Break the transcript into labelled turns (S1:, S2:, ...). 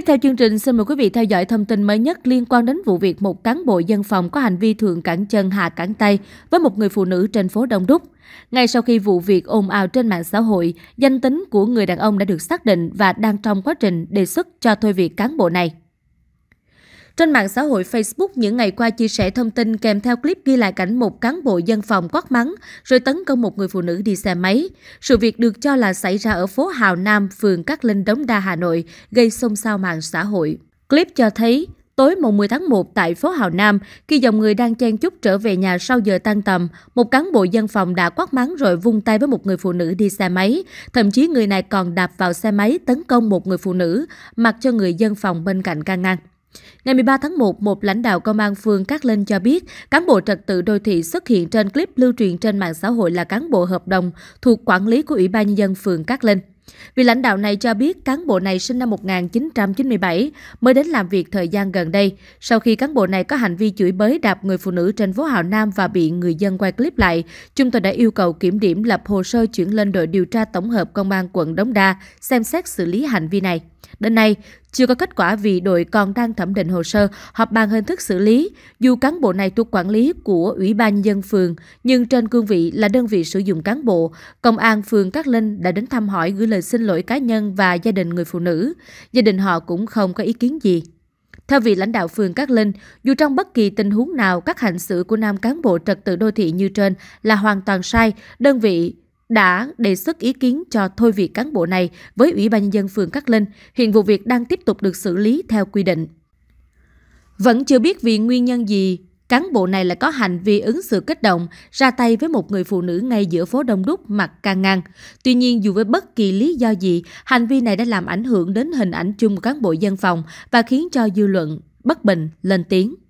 S1: Tiếp theo chương trình, xin mời quý vị theo dõi thông tin mới nhất liên quan đến vụ việc một cán bộ dân phòng có hành vi thường cản chân hạ cản tay với một người phụ nữ trên phố Đông Đúc. Ngay sau khi vụ việc ồn ào trên mạng xã hội, danh tính của người đàn ông đã được xác định và đang trong quá trình đề xuất cho thôi việc cán bộ này. Trên mạng xã hội Facebook những ngày qua chia sẻ thông tin kèm theo clip ghi lại cảnh một cán bộ dân phòng quát mắng rồi tấn công một người phụ nữ đi xe máy. Sự việc được cho là xảy ra ở phố Hào Nam, phường Cát Linh, Đống Đa, Hà Nội, gây xôn xao mạng xã hội. Clip cho thấy Tối mùng 10 tháng 1 tại phố Hào Nam, khi dòng người đang chen chúc trở về nhà sau giờ tan tầm, một cán bộ dân phòng đã quát mắng rồi vung tay với một người phụ nữ đi xe máy. Thậm chí người này còn đạp vào xe máy tấn công một người phụ nữ, mặc cho người dân phòng bên cạnh can ngăn. Ngày 13 tháng 1, một lãnh đạo công an phường Cát Linh cho biết, cán bộ trật tự đô thị xuất hiện trên clip lưu truyền trên mạng xã hội là cán bộ hợp đồng thuộc quản lý của Ủy ban Nhân dân phường Cát Linh. Vị lãnh đạo này cho biết cán bộ này sinh năm 1997 mới đến làm việc thời gian gần đây, sau khi cán bộ này có hành vi chửi bới đạp người phụ nữ trên phố Hào Nam và bị người dân quay clip lại, chúng tôi đã yêu cầu kiểm điểm lập hồ sơ chuyển lên đội điều tra tổng hợp công an quận Đống Đa xem xét xử lý hành vi này. Đến nay, chưa có kết quả vì đội còn đang thẩm định hồ sơ, họp bàn hình thức xử lý, dù cán bộ này thuộc quản lý của Ủy ban dân phường, nhưng trên cương vị là đơn vị sử dụng cán bộ, Công an phường Cát Linh đã đến thăm hỏi gửi lời xin lỗi cá nhân và gia đình người phụ nữ. Gia đình họ cũng không có ý kiến gì. Theo vị lãnh đạo phường Cát Linh, dù trong bất kỳ tình huống nào các hành xử của nam cán bộ trật tự đô thị như trên là hoàn toàn sai, đơn vị đã đề xuất ý kiến cho thôi việc cán bộ này với Ủy ban nhân dân phường Cát Linh. Hiện vụ việc đang tiếp tục được xử lý theo quy định. Vẫn chưa biết vì nguyên nhân gì cán bộ này lại có hành vi ứng xử kích động, ra tay với một người phụ nữ ngay giữa phố đông đúc mặt can ngang. Tuy nhiên dù với bất kỳ lý do gì, hành vi này đã làm ảnh hưởng đến hình ảnh chung của cán bộ dân phòng và khiến cho dư luận bất bình lên tiếng.